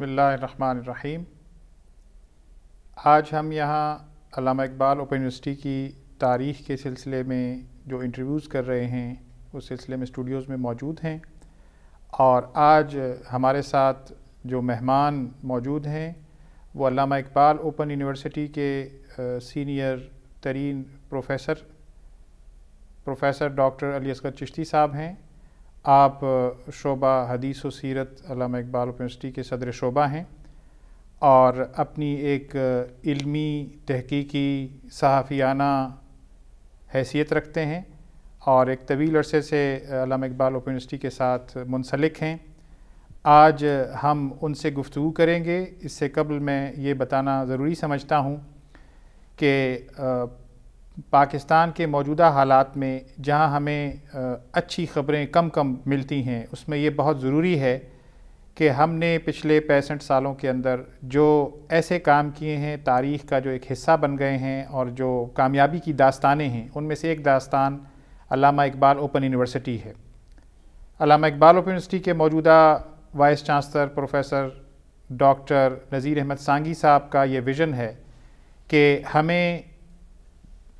बसमीम आज हम यहाँ अलामा इकबाल ओपन यूनिवर्सिटी की तारीख़ के सिलसिले में जो इंटरव्यूज़ कर रहे हैं उस सिलसिले में स्टूडियोज़ में मौजूद हैं और आज हमारे साथ जो मेहमान मौजूद हैं वो अलामा इकबाल ओपन यूनिवर्सिटी के सीनियर तरीन professor professor doctor Ali Asghar Chishti sahab हैं आप शोबा हदीस व सीरत अलामा इकबाल यूनिवर्सिटी के सदर शोबा हैं और अपनी एक इल्मी तहकीकी सहाफ़ियाना हैसियत रखते हैं और एक तवील अरसे से अलामा इकबाल यूनिवर्सिटी के साथ मुंसलिक हैं आज हम उनसे गुफ्तु करेंगे इससे कबल मैं ये बताना ज़रूरी समझता हूँ कि पाकिस्तान के मौजूदा हालात में जहां हमें अच्छी खबरें कम कम मिलती हैं उसमें ये बहुत ज़रूरी है कि हमने पिछले पैंसठ सालों के अंदर जो ऐसे काम किए हैं तारीख़ का जो एक हिस्सा बन गए हैं और जो कामयाबी की दास्तानें हैं उनमें से एक दास्तान अलामा इकबाल ओपन यूनिवर्सिटी है अलामा इकबाल ओपन यूनिवर्सिटी के मौजूदा vice chancellor professor doctor Nazir Ahmed Sangi sahab का ये विज़न है कि हमें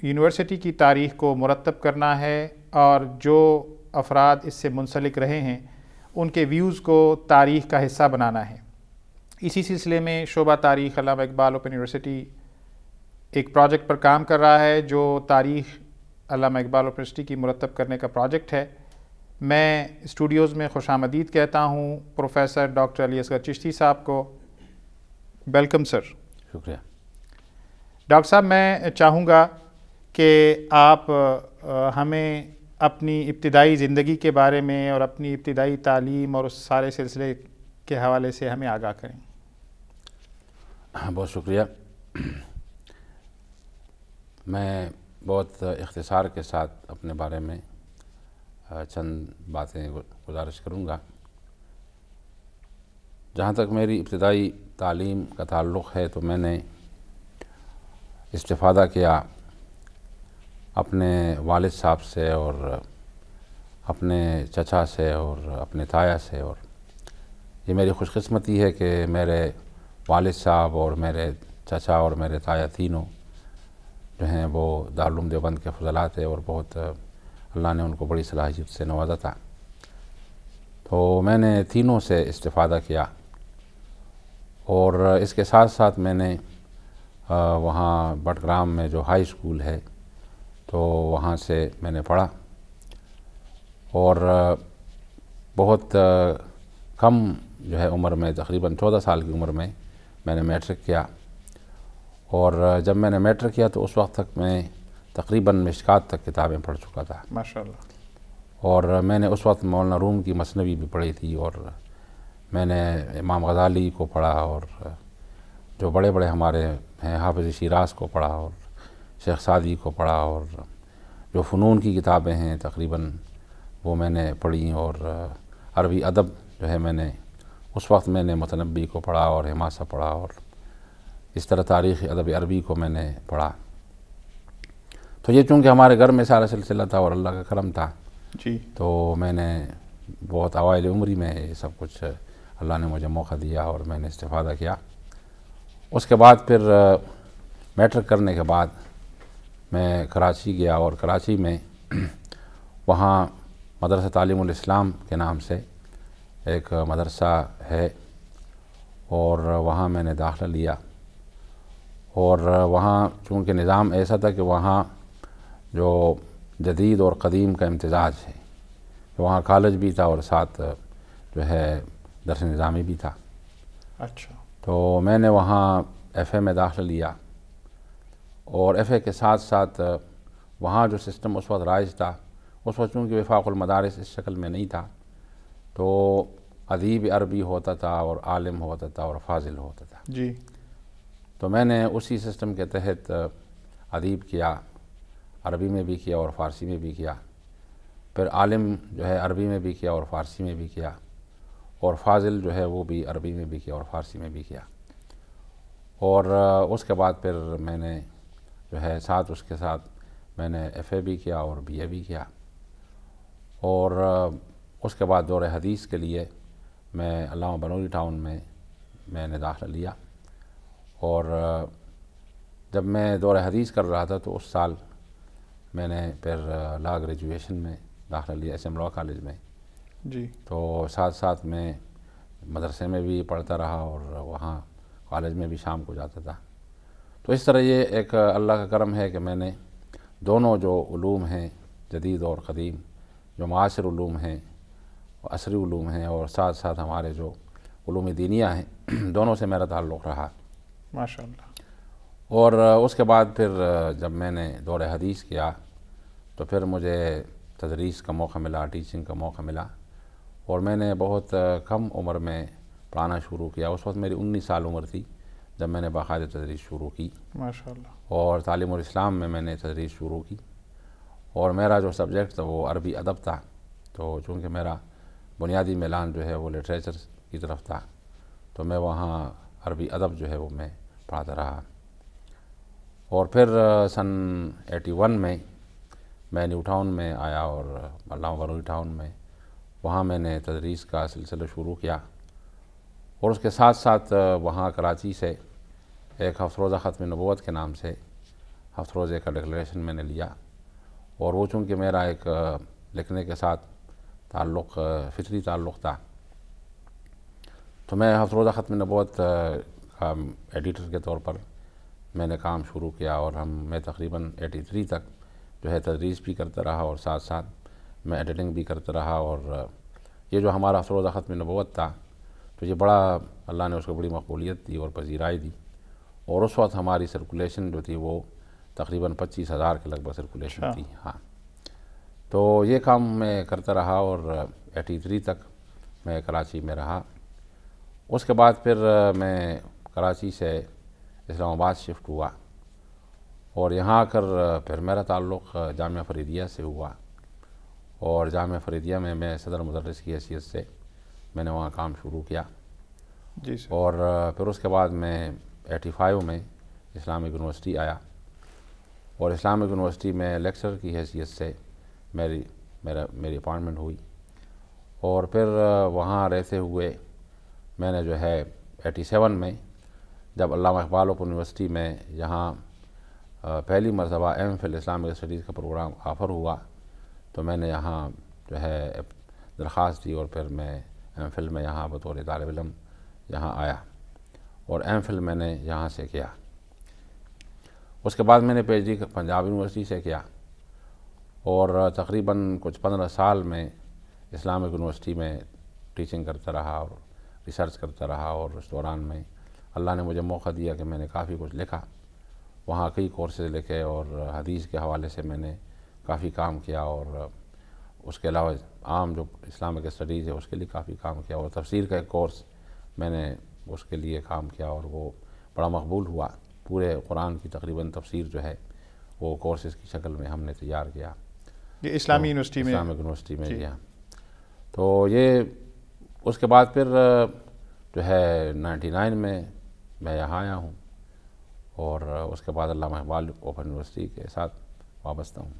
यूनिवर्सिटी की तारीख को मुरतब करना है और जो अफराद इससे मुंसलिक रहे हैं उनके व्यूज़ को तारीख़ का हिस्सा बनाना है इसी सिलसिले में शोबा तारीख अलाम इकबाल ओपन यूनिवर्सिटी एक प्रोजेक्ट पर काम कर रहा है जो तारीख़ अलामा इकबाल ओपन यूनिवर्सिटी की मुरतब करने का प्रोजेक्ट है मैं स्टूडियोज़ में खुश आमदीद कहता हूँ प्रोफेसर डॉक्टर अली असगर चिश्ती साहब को वेलकम सर शुक्रिया डॉक्टर साहब मैं चाहूँगा कि आप हमें अपनी इब्तदाई ज़िंदगी के बारे में और अपनी इब्तदाई तालीम और उस सारे सिलसिले के हवाले से हमें आगाह करें हाँ बहुत शुक्रिया मैं बहुत इख्तसार के साथ अपने बारे में चंद बातें गुजारिश करूँगा जहाँ तक मेरी इब्तदाई तालीम का ताल्लुक़ है तो मैंने इस्ता किया अपने वालिद साहब से और अपने चचा से और अपने ताया से और ये मेरी खुशकस्मती है कि मेरे वालिद साहब और मेरे चचा और मेरे ताया तीनों जो हैं वो दारुम देवबंद के फजला थे और बहुत अल्लाह ने उनको बड़ी सलाहियत से नवाजा था तो मैंने तीनों से इस्ता किया और इसके साथ साथ मैंने वहाँ बटग्राम में जो हाई स्कूल है तो वहाँ से मैंने पढ़ा और बहुत कम जो है उम्र में तकरीबन चौदह साल की उम्र में मैंने मैट्रिक किया और जब मैंने मैट्रिक किया तो उस वक्त तक मैं तकरीबन मिशकात तक किताबें पढ़ चुका था माशाल्लाह और मैंने उस वक्त मौलाना रूम की मसनवी भी पढ़ी थी और मैंने इमाम गज़ाली को पढ़ा और जो बड़े बड़े हमारे हैं हाफिज़ शिराज को पढ़ा और शेख सादी को पढ़ा और जो फ़नून की किताबें हैं तकरीबन वो मैंने पढ़ी और अरबी अदब जो है मैंने उस वक्त मैंने मतनबी को पढ़ा और हमासा पढ़ा और इस तरह तारीख़ अदब अरबी को मैंने पढ़ा तो ये चूँकि हमारे घर में सारा सिलसिला था और अल्लाह का करम था जी तो मैंने बहुत अवाइल उम्री में ये सब कुछ अल्लाह ने मुझे मौका दिया और मैंने इस्ता किया उसके बाद फिर मैट्रिक करने के बाद मैं कराची गया और कराची में वहाँ मदरसा तालीम के नाम से एक मदरसा है और वहाँ मैंने दाखिला लिया और वहाँ चूँकि निज़ाम ऐसा था कि वहाँ जो जदीद और कदीम का इम्तजाज है वहाँ कॉलेज भी था और साथ जो है दरस निज़ामी भी था अच्छा तो मैंने वहाँ एफ़ ए में दाखिला लिया और एफ़ ए के साथ साथ वहाँ जो सिस्टम उस वक्त राइज था उस वक्त चूँकि मदारस इस शक्ल में नहीं था तो अदीब अरबी होता था और आलिम होता था और फाजिल होता था जी तो मैंने उसी सिस्टम के तहत अदीब किया अरबी में भी किया और फ़ारसी में भी किया फिर आलिम जो है अरबी में भी किया और फ़ारसी में भी किया और फाजिल जो है वो भी अरबी में भी किया और फ़ारसी में भी किया और उसके बाद फिर मैंने जो है साथ उसके साथ मैंने एफ़ ए भी किया और बी ए भी किया और उसके बाद दौर हदीस के लिए मैं अलामा बनोली टाउन में मैंने दाखिला लिया और जब मैं दौर हदीस कर रहा था तो उस साल मैंने फिर ला ग्रेजुएशन में दाखिला लिया एस एम लॉ कॉलेज में जी तो साथ साथ मैं मदरसे में भी पढ़ता रहा और वहाँ कॉलेज में भी शाम को जाता था तो इस तरह ये एक अल्लाह का करम है कि मैंने दोनों जो ूम हैं जदीद और कदीम जो मासर ूम हैं असरी ूम हैं और साथ साथ हमारे जो ूम दीनिया हैं दोनों से मेरा ताल्लुक़ रहा माशा और उसके बाद फिर जब मैंने दौर हदीस किया तो फिर मुझे तदरीस का मौका मिला टीचिंग का मौका मिला और मैंने बहुत कम उम्र में पढ़ाना शुरू किया उस वक्त मेरी उन्नीस साल उम्र थी जब मैंने बाकायदा तदरीस शुरू की माशा और तालीम और इस्लाम में मैंने तदरीस शुरू की और मेरा जो सब्जेक्ट था वो अरबी अदब था तो चूँकि मेरा बुनियादी मिलान जो है वो लिटरेचर की तरफ था तो मैं वहाँ अरबी अदब जो है वो मैं पढ़ाता रहा और फिर सन 81 में मैं न्यू टाउन में आया और अल्लाह टाउन में वहाँ मैंने तदरीस का सिलसिला शुरू किया और उसके साथ साथ वहाँ कराची से एक हफ्त रोज़ा ख़त्म नबूत के नाम से हफ्त रोज़े का डिक्लेरेशन मैंने लिया और वो चूँकि मेरा एक लिखने के साथ ताल्लुक़ फितरी ताल्लुक़ था तो मैं हफ्त रोज़ा ख़त्म नबूत का एडिटर के तौर पर मैंने काम शुरू किया और हम मैं तकरीबन 83 तक जो है तदरीस भी करता रहा और साथ साथ मैं एडिटिंग भी करता रहा और ये जो हमारा हफ्त रोज़ा ख़त्म नबूत था तो ये बड़ा अल्लाह ने उसको बड़ी मकबूलीत दी और पजीराई दी और उस वक्त हमारी सर्कुलेशन जो थी वो तकरीबन पच्चीस हज़ार के लगभग सर्कुलेशन अच्छा। थी हाँ तो ये काम मैं करता रहा और एटी थ्री तक मैं कराची में रहा उसके बाद फिर मैं कराची से इस्लामाबाद शिफ्ट हुआ और यहाँ आकर फिर मेरा ताल्लुक़ जाम फरीदिया से हुआ और जाम फरीदिया में मैं सदर मदरस की हैसियत से मैंने वहाँ काम शुरू किया जी और फिर उसके बाद मैं 85 में इस्लामिक यूनिवर्सिटी आया और इस्लामिक यूनिवर्सिटी में लेक्चर की हैसियत से मेरी मेरा मेरी अपॉइंटमेंट हुई और फिर वहाँ रहते हुए मैंने जो है 87 में जब अलामा इकबाल ओपन यूनिवर्सिटी में यहाँ पहली मरतबा एम फिल इस्लामिक स्टडीज़ का प्रोग्राम ऑफ़र हुआ तो मैंने यहाँ जो है दरख्वास्त दी और फिर मैं एम फिल में यहाँ बतौर तालब इलम यहाँ आया और एम फिल मैंने यहाँ से किया उसके बाद मैंने डी पंजाब यूनिवर्सिटी से किया और तकरीबन कुछ पंद्रह साल में इस्लामिक यूनिवर्सिटी में टीचिंग करता रहा और रिसर्च करता रहा और उस दौरान में अल्लाह ने मुझे मौका दिया कि मैंने काफ़ी कुछ लिखा वहाँ कई कोर्सेज लिखे और हदीस के हवाले से मैंने काफ़ी काम किया और उसके अलावा आम जो इस्लामिक स्टडीज़ है उसके लिए काफ़ी काम किया और तफसीर का एक कोर्स मैंने उसके लिए काम किया और वो बड़ा मकबूल हुआ पूरे कुरान की तकरीबन तफसीर जो है वो कोर्सेज़ की शक्ल में हमने तैयार किया ये इस्लामी तो, यूनिवर्सिटी में इस्लामिक यूनिवर्सिटी में किया हाँ। तो ये उसके बाद फिर जो है नाइन्टी नाइन में मैं यहाँ आया हूँ और उसके बाद अल्लाह इकबाल ओपन यूनिवर्सिटी के साथ वाबस्ता हूँ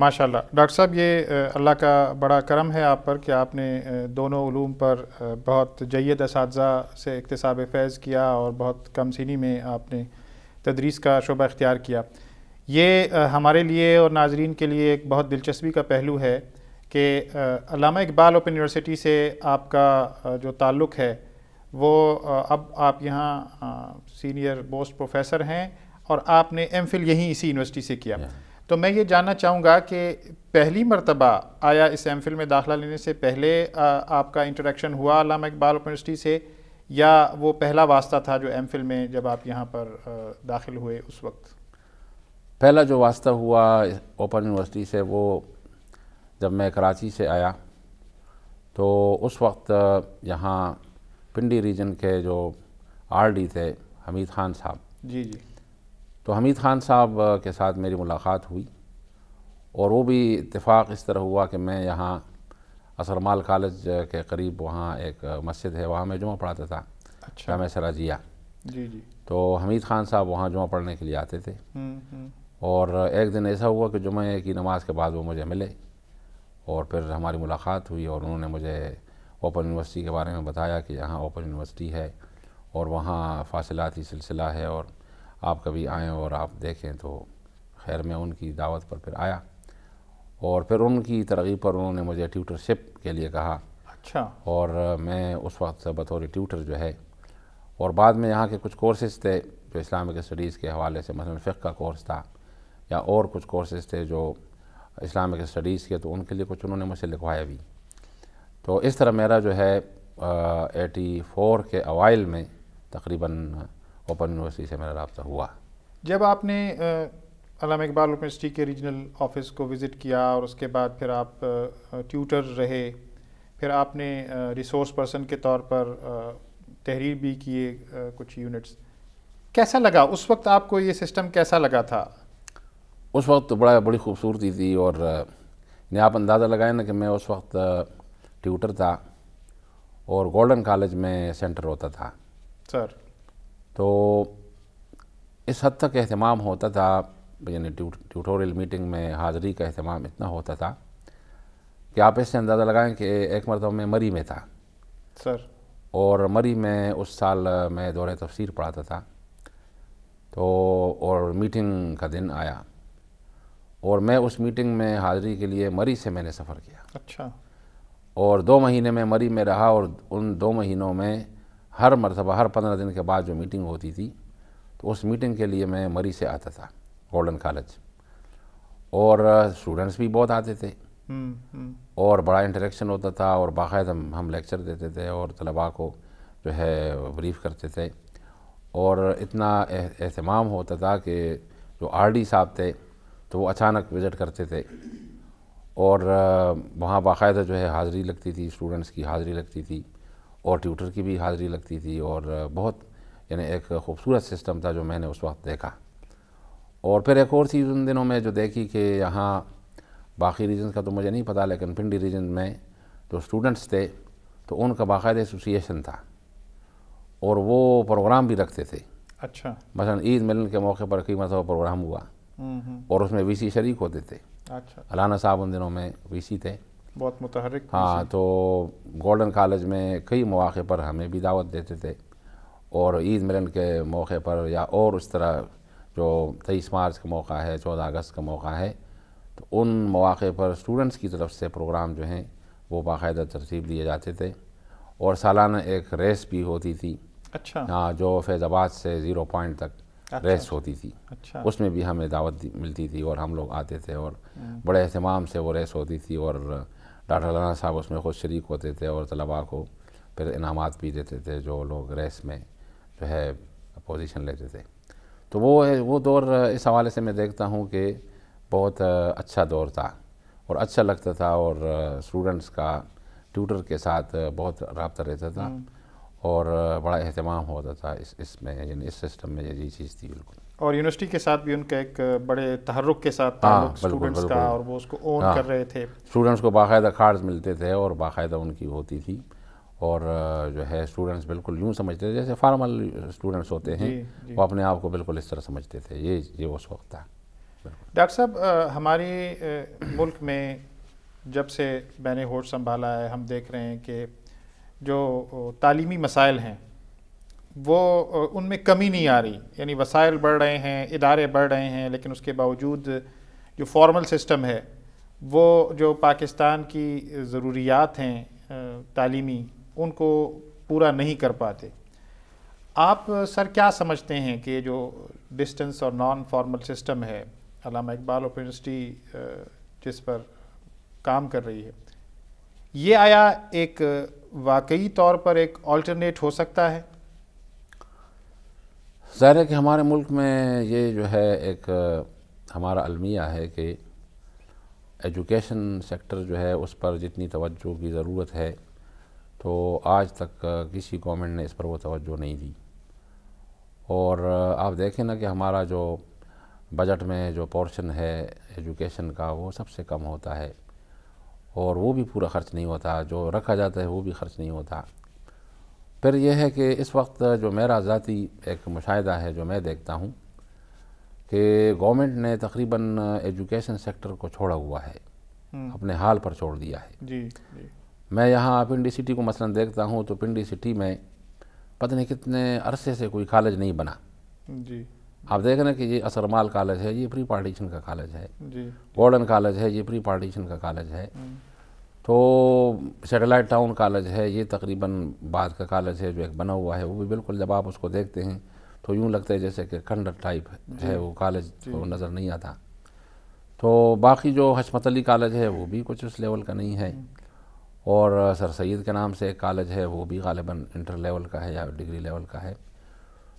माशाल्लाह डॉक्टर साहब ये अल्लाह का बड़ा करम है आप पर कि आपने दोनों ूम पर बहुत जैद इस से इकतसाब फैज़ किया और बहुत कम सीनी में आपने तदरीस का शोबा इख्तियार किया ये हमारे लिए और नाजरीन के लिए एक बहुत दिलचस्पी का पहलू है कि अलामा इकबाल ओपन यूनिवर्सिटी से आपका जो ताल्लुक़ है वो अब आप यहाँ सीनियर बोस्ट प्रोफेसर हैं और आपने एम फिल यहीं इसी यूनिवर्सिटी से किया तो मैं ये जानना चाहूँगा कि पहली मरतबा आया इस एम में दाखिला लेने से पहले आ, आपका इंट्रोडक्शन हुआ अलामा इकबाल यूनिवर्सिटी से या वो पहला वास्ता था जो एम में जब आप यहाँ पर दाखिल हुए उस वक्त पहला जो वास्ता हुआ ओपन यूनिवर्सिटी से वो जब मैं कराची से आया तो उस वक्त यहाँ पिंडी रीजन के जो डी थे हमीद खान साहब जी जी तो हमीद ख़ान साहब के साथ मेरी मुलाकात हुई और वो भी इतफ़ाक़ इस तरह हुआ कि मैं यहाँ असरमाल कॉलेज के करीब वहाँ एक मस्जिद है वहाँ मैं जुमा पढ़ाता था अच्छा मैं सराजिया जी जी तो हमीद ख़ान साहब वहाँ जुमा पढ़ने के लिए आते थे हम्म, हम्म। और एक दिन ऐसा हुआ कि जुमे की नमाज के बाद वो मुझे मिले और फिर हमारी मुलाकात हुई और उन्होंने मुझे ओपन यूनिवर्सिटी के बारे में बताया कि यहाँ ओपन यूनिवर्सिटी है और वहाँ फ़ासिलती सिलसिला है और आप कभी आएँ और आप देखें तो खैर मैं उनकी दावत पर फिर आया और फिर उनकी तरगीब पर उन्होंने मुझे ट्यूटरशिप के लिए कहा अच्छा और मैं उस वक्त बतौर ट्यूटर जो है और बाद में यहाँ के कुछ कोर्सेज थे जो इस्लामिक स्टडीज़ के हवाले से मसलन फ़िक का कोर्स था या और कुछ कोर्सेज थे जो इस्लामिक स्टडीज़ के तो उनके लिए कुछ उन्होंने मुझसे लिखवाया भी तो इस तरह मेरा जो है एटी फ़ोर के अवाइल में तकरीबन ओपन यूनिवर्सिटी से मेरा रबता हुआ जब आपने अलाम इकबाल यूनिवर्सिटी के रीजनल ऑफिस को विज़िट किया और उसके बाद फिर आप ट्यूटर रहे फिर आपने रिसोर्स पर्सन के तौर पर तहरीर भी किए कुछ यूनिट्स कैसा लगा उस वक्त आपको ये सिस्टम कैसा लगा था उस वक्त तो बड़ा बड़ी खूबसूरती थी और आप अंदाज़ा लगाए ना कि मैं उस वक्त ट्यूटर था और गोल्डन कॉलेज में सेंटर होता था सर तो इस हद तक अहतमाम होता था यानी ट्यूटोरियल मीटिंग में हाज़री का अहतमाम इतना होता था कि आप इससे अंदाज़ा लगाएं कि एक मरतब में मरी में था सर और मरी में उस साल मैं दौरे तफसीर पढ़ाता था तो और मीटिंग का दिन आया और मैं उस मीटिंग में हाज़री के लिए मरी से मैंने सफ़र किया अच्छा और दो महीने में मरी में रहा और उन दो महीनों में हर मरतबा हर पंद्रह दिन के बाद जो मीटिंग होती थी तो उस मीटिंग के लिए मैं मरी से आता था गोल्डन कॉलेज और स्टूडेंट्स भी बहुत आते थे हम्म, हम्म। और बड़ा इंटरेक्शन होता था और बाकायदा हम, हम लेक्चर देते थे और तलबा को जो है ब्रीफ करते थे और इतना अहतमाम होता था कि जो आरडी साहब थे तो वो अचानक विज़िट करते थे और वहाँ बाकायदा जो है हाज़री लगती थी स्टूडेंट्स की हाज़री लगती थी और ट्यूटर की भी हाज़िरी लगती थी और बहुत यानी एक खूबसूरत सिस्टम था जो मैंने उस वक्त देखा और फिर एक और चीज़ उन दिनों में जो देखी कि यहाँ बाकी रीजन का तो मुझे नहीं पता लेकिन पिंडी रीजन में जो स्टूडेंट्स थे तो उनका बाकायदा एसोसिएशन था और वो प्रोग्राम भी रखते थे अच्छा मसलन ईद मिलन के मौके पर कई मतलब प्रोग्राम हुआ हम्म, हम्म। और उसमें वीसी शरीक होते थे अच्छा अलाना साहब उन दिनों में वीसी थे बहुत मुतहरक हाँ तो गोल्डन कॉलेज में कई मौक़े पर हमें भी दावत देते थे और ईद मिलन के मौके पर या और उस तरह जो तेईस मार्च का मौका है चौदह अगस्त का मौका है तो उन मौक़े पर स्टूडेंट्स की तरफ से प्रोग्राम जो हैं वो बाकायदा तरतीब दिए जाते थे और सालाना एक रेस भी होती थी अच्छा हाँ जो फैज़ाबाद से ज़ीरो पॉइंट तक अच्छा, रेस होती थी अच्छा उसमें भी हमें दावत मिलती थी और हम लोग आते थे और हम्म। बड़े अहतमाम से वो रेस होती थी और डॉक्टर लाना साहब उसमें खुद शरीक होते थे और तलबा को फिर इनाम भी देते थे जो लोग रेस में जो है पोजीशन लेते थे तो वो वो दौर इस हवाले से मैं देखता हूँ कि बहुत अच्छा दौर था और अच्छा लगता था और स्टूडेंट्स का ट्यूटर के साथ बहुत रबता रहता था हम्म। और बड़ा अहतमाम होता था इस इसमें यानी इस सिस्टम में ये चीज़ थी बिल्कुल और यूनिवर्सिटी के साथ भी उनका एक बड़े तहरुक के साथ स्टूडेंट्स हाँ, का और वो उसको ओन हाँ। कर रहे थे स्टूडेंट्स को बाकायदा कार्ड्स मिलते थे और बाकायदा उनकी होती थी और जो है स्टूडेंट्स बिल्कुल यूँ समझते थे जैसे फार्मल स्टूडेंट्स होते हैं जी, जी. वो अपने आप को बिल्कुल इस तरह समझते थे ये ये उस वक्त था डॉक्टर साहब हमारे मुल्क में जब से मैंने होश संभाला है हम देख रहे हैं कि जो तालीमी मसाइल हैं वो उनमें कमी नहीं आ रही यानी वसाइल बढ़ रहे हैं इदारे बढ़ रहे हैं लेकिन उसके बावजूद जो फॉर्मल सिस्टम है वो जो पाकिस्तान की ज़रूरियात हैं तालीमी उनको पूरा नहीं कर पाते आप सर क्या समझते हैं कि जो डिस्टेंस और नॉन फॉर्मल सिस्टम है अलामा इकबाल ओपन यूनिवर्सिटी जिस पर काम कर रही है ये आया एक वाकई तौर पर एक ऑल्टरनेट हो सकता है ज़ाहिर है कि हमारे मुल्क में ये जो है एक हमारा अलमिया है कि एजुकेशन सेक्टर जो है उस पर जितनी तवज्जो की ज़रूरत है तो आज तक किसी गवर्नमेंट ने इस पर वो तवज्जो नहीं दी और आप देखें ना कि हमारा जो बजट में जो पोर्शन है एजुकेशन का वो सबसे कम होता है और वो भी पूरा खर्च नहीं होता जो रखा जाता है वो भी खर्च नहीं होता फिर यह है कि इस वक्त जो मेरा ज़ाती एक मुशाह है जो मैं देखता हूँ कि गवर्नमेंट ने तकरीबन एजुकेशन सेक्टर को छोड़ा हुआ है हम्म। अपने हाल पर छोड़ दिया है जी, जी। मैं यहाँ पिंडी सिटी को मसलन देखता हूँ तो पिंडी सिटी में पता नहीं कितने अरसे से कोई कॉलेज नहीं बना जी आप देख रहे हैं कि ये असरमाल कॉलेज है ये प्री पार्टीशन का कॉलेज है गोल्डन कॉलेज है ये प्री पार्टीशन का कॉलेज है हम्म। तो सेटेलाइट टाउन कॉलेज है ये तकरीबन बाद का कॉलेज है जो एक बना हुआ है वो भी बिल्कुल जब आप उसको देखते हैं तो यूँ लगता है जैसे कि खंडर टाइप है वो कॉलेज तो नज़र नहीं आता तो बाकी जो हशमत अली कॉलेज है वो भी कुछ उस लेवल का नहीं है और सर सैद के नाम से एक कॉलेज है वो भी गालिबा इंटर लेवल का है या डिग्री लेवल का है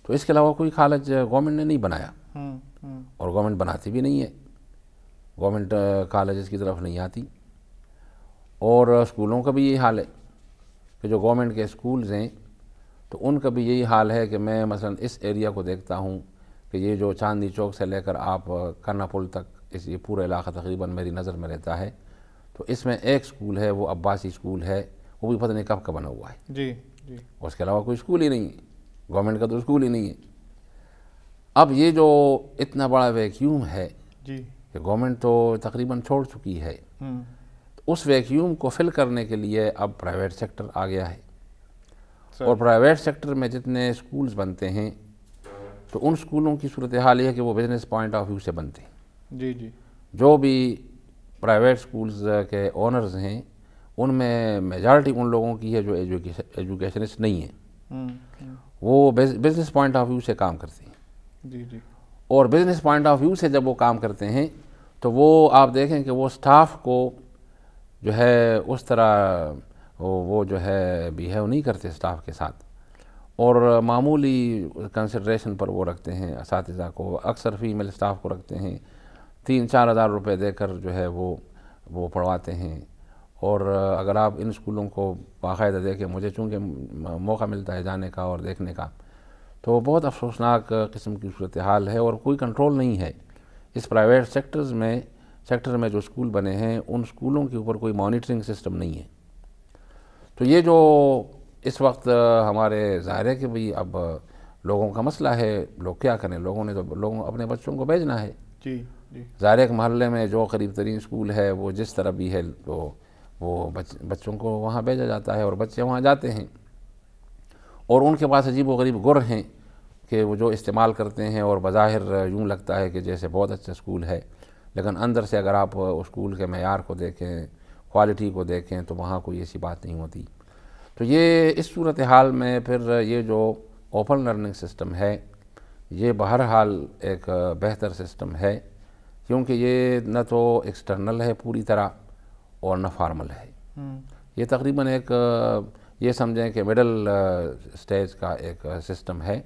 तो इसके अलावा कोई कॉलेज गवर्नमेंट ने नहीं बनाया हम्म, हम्म। और गवर्नमेंट बनाती भी नहीं है गवर्नमेंट कॉलेज की तरफ नहीं आती और स्कूलों का भी यही हाल है कि जो गवर्नमेंट के स्कूल्स हैं तो उनका भी यही हाल है कि मैं मसलन इस एरिया को देखता हूँ कि ये जो चांदनी चौक से लेकर आप करना पुल तक इस ये पूरा इलाका तकरीबन मेरी नज़र में रहता है तो इसमें एक स्कूल है वो अब्बासी स्कूल है वो भी पता नहीं कब का बना हुआ है जी जी उसके अलावा कोई स्कूल ही नहीं है गवर्नमेंट का तो स्कूल ही नहीं है अब ये जो इतना बड़ा वैक्यूम है जी कि गवर्नमेंट तो तकरीबन छोड़ चुकी है हम्म। उस वैक्यूम को फिल करने के लिए अब प्राइवेट सेक्टर आ गया है और प्राइवेट सेक्टर में जितने स्कूल्स बनते हैं तो उन स्कूलों की सूरत हाल यह है कि वो बिज़नेस पॉइंट ऑफ व्यू से बनते हैं जी जी जो भी प्राइवेट स्कूल्स के ओनर्स हैं उनमें मेजॉरिटी उन लोगों की है जो एजुकेशनिस्ट नहीं है हुँ, हुँ. वो बिज़नेस पॉइंट ऑफ व्यू से काम करते हैं जी जी और बिज़नेस पॉइंट ऑफ व्यू से जब वो काम करते हैं तो वो आप देखें कि वो स्टाफ को जो है उस तरह वो जो है बिहेव नहीं करते स्टाफ के साथ और मामूली कंसिड्रेशन पर वो रखते हैं इस को अक्सर फीमेल स्टाफ को रखते हैं तीन चार हज़ार रुपये देकर जो है वो वो पढ़वाते हैं और अगर आप इन स्कूलों को बाकायदा देखें मुझे चूँकि मौका मिलता है जाने का और देखने का तो बहुत अफसोसनाक किस्म की सूरत हाल है और कोई कंट्रोल नहीं है इस प्राइवेट सेक्टर्स में सेक्टर में जो स्कूल बने हैं उन स्कूलों के ऊपर कोई मॉनिटरिंग सिस्टम नहीं है तो ये जो इस वक्त हमारे ज़ाहिर है कि भाई अब लोगों का मसला है लोग क्या करें लोगों ने तो लोगों अपने बच्चों को भेजना है जी ज़ाहिर के महल में जो करीब तरीन स्कूल है वो जिस तरह भी है तो वो बच, बच्चों को वहाँ भेजा जाता है और बच्चे वहाँ जाते हैं और उनके पास अजीब व गरीब गुर हैं कि वो जो इस्तेमाल करते हैं और बज़ाहिर यूँ लगता है कि जैसे बहुत अच्छा स्कूल है लेकिन अंदर से अगर आप स्कूल के मैार को देखें क्वालिटी को देखें तो वहाँ कोई ऐसी बात नहीं होती तो ये इस सूरत हाल में फिर ये जो ओपन लर्निंग सिस्टम है ये बहरहाल एक बेहतर सिस्टम है क्योंकि ये न तो एक्सटर्नल है पूरी तरह और न फार्मल है हम्म। ये तकरीबन एक ये समझें कि मिडल स्टेज का एक सिस्टम है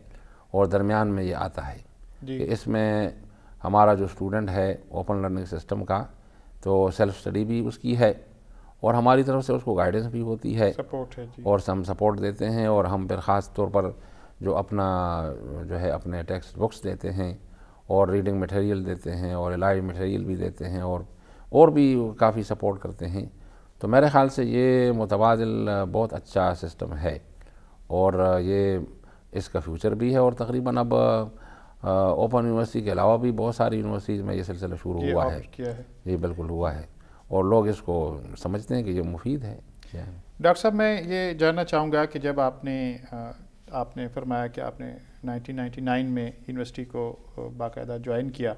और दरमियान में ये आता है कि इसमें हमारा जो स्टूडेंट है ओपन लर्निंग सिस्टम का तो सेल्फ स्टडी भी उसकी है और हमारी तरफ से उसको गाइडेंस भी होती है सपोर्ट है जी। और हम सपोर्ट देते हैं और हम फिर ख़ास तौर पर जो अपना जो है अपने टेक्स्ट बुक्स देते हैं और रीडिंग मटेरियल देते हैं और इलाज मटेरियल भी देते हैं और और भी काफ़ी सपोर्ट करते हैं तो मेरे ख़्याल से ये मुतबादल बहुत अच्छा सिस्टम है और ये इसका फ्यूचर भी है और तकरीबन अब ओपन यूनिवर्सिटी के अलावा भी बहुत सारी यूनिवर्सिटीज़ में ये सिलसिला शुरू हुआ है ये बिल्कुल हुआ है और लोग इसको समझते हैं कि ये मुफीद है डॉक्टर साहब मैं ये जानना चाहूँगा कि जब आपने आपने फरमाया कि आपने 1999 में यूनिवर्सिटी को बाकायदा ज्वाइन किया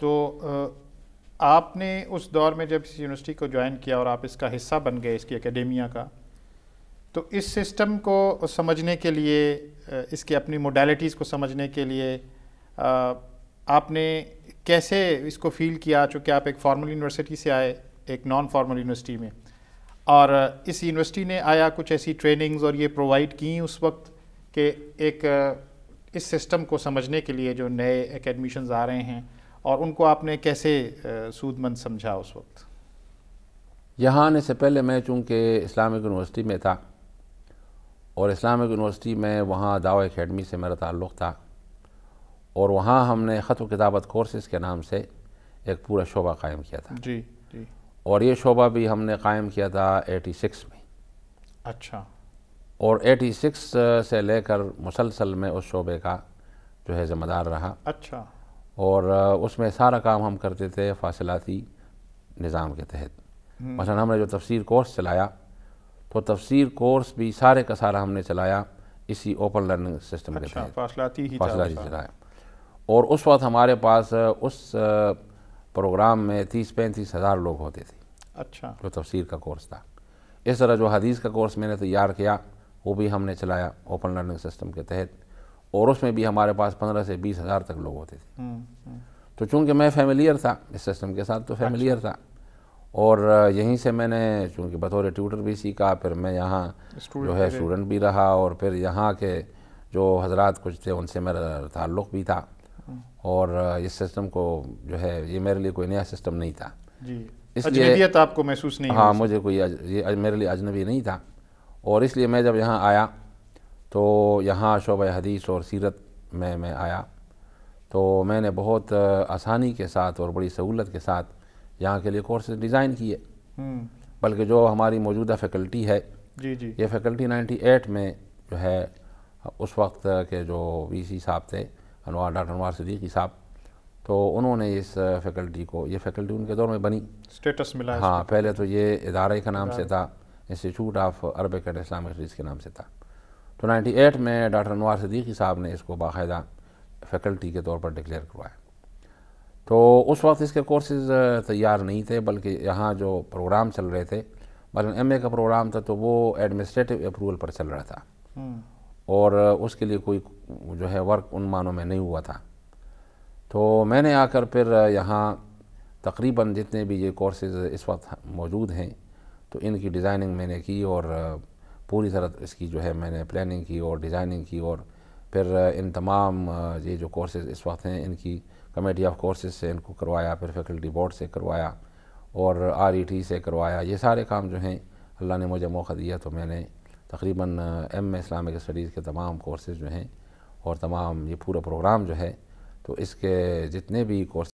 तो आपने उस दौर में जब इस यूनिवर्सिटी को ज्वाइन किया और आप इसका हिस्सा बन गए इसकी अकेडेमिया का तो इस सिस्टम को समझने के लिए इसके अपनी मोडालिटीज़ को समझने के लिए आपने कैसे इसको फील किया चूँकि आप एक फॉर्मल यूनिवर्सिटी से आए एक नॉन फॉर्मल यूनिवर्सिटी में और इस यूनिवर्सिटी ने आया कुछ ऐसी ट्रेनिंग्स और ये प्रोवाइड की उस वक्त कि एक इस सिस्टम को समझने के लिए जो नए एकेडमिशन आ रहे हैं और उनको आपने कैसे सूदमंद समझा उस वक्त यहाँ आने से पहले मैं चूँकि इस्लामिक यूनिवर्सिटी में था और इस्लामिक यूनिवर्सिटी में वहाँ दावा एकेडमी से मेरा ताल्लुक़ था और वहाँ हमने ख़त किताबत कोर्सेज़ के नाम से एक पूरा शोबा कायम किया था जी जी और ये शोबा भी हमने कायम किया था 86 में अच्छा और 86 से लेकर मुसलसल में उस शोबे का जो है ज़िम्मेदार रहा अच्छा और उसमें सारा काम हम करते थे फासिलाती निज़ाम के तहत हम्म। मसलन हमने जो तफसीर कोर्स चलाया तो तफसीर कोर्स भी सारे का सारा हमने चलाया इसी ओपन लर्निंग सिस्टम अच्छा, के तहत ही चलाया और उस वक्त हमारे पास उस प्रोग्राम में तीस पैंतीस हज़ार लोग होते थे अच्छा जो तफसीर का कोर्स था इस तरह जो हदीस का कोर्स मैंने तैयार किया वो भी हमने चलाया ओपन लर्निंग सिस्टम के तहत और उसमें भी हमारे पास पंद्रह से बीस हज़ार तक लोग होते थे हम्म, हम्म। तो चूंकि मैं फैमिलियर था इस सिस्टम के साथ तो अच्छा। फैमिलियर अच्छा। था और यहीं से मैंने चूँकि बतौर ट्यूटर भी सीखा फिर मैं यहाँ जो है स्टूडेंट भी रहा और फिर यहाँ के जो हजरात कुछ थे उनसे मेरा ताल्लुक़ भी था हाँ। और इस सिस्टम को जो है ये मेरे लिए कोई नया सिस्टम नहीं था इसलिए आपको महसूस नहीं हाँ मुझे कोई ये मेरे लिए अजनबी नहीं था और इसलिए मैं जब यहाँ आया तो यहाँ शोब हदीस और सीरत में मैं आया तो मैंने बहुत आसानी के साथ और बड़ी सहूलत के साथ यहाँ के लिए कोर्सेज डिज़ाइन किए बल्कि जो हमारी मौजूदा फैकल्टी है जी जी ये फैकल्टी 98 में जो है उस वक्त के जो वीसी साहब थे अनवार डॉक्टर अनवार सदीकी साहब तो उन्होंने इस फैकल्टी को ये फैकल्टी उनके दौर में बनी स्टेटस मिला हाँ पहले तो ये इदारे का नाम से था institute of Arabic and Islamic studies के नाम से था तो 98 में डॉक्टर अनवार सदीकी साहब ने इसको बाकायदा फैकल्टी के तौर पर डिक्लेयर करवाया तो उस वक्त इसके कोर्सेज तैयार नहीं थे बल्कि यहाँ जो प्रोग्राम चल रहे थे मगर मतलब एम का प्रोग्राम था तो वो एडमिनिस्ट्रेटिव अप्रूवल पर चल रहा था हम्म। और उसके लिए कोई जो है वर्क उन मानों में नहीं हुआ था तो मैंने आकर फिर यहाँ तकरीबन जितने भी ये कोर्सेज इस वक्त मौजूद हैं तो इनकी डिज़ाइनिंग मैंने की और पूरी तरह इसकी जो है मैंने प्लानिंग की और डिज़ाइनिंग की और फिर इन तमाम ये जो कोर्सेज इस वक्त हैं इनकी कमेटी ऑफ कोर्सेज से इनको करवाया फिर फैकल्टी बोर्ड से करवाया और आर e से करवाया ये सारे काम जो हैं अल्लाह ने मुझे मौका दिया तो मैंने तकरीबन एम ए इस्लामिक स्टडीज़ के तमाम कोर्सेज जो हैं और तमाम ये पूरा प्रोग्राम जो है तो इसके जितने भी कोर्स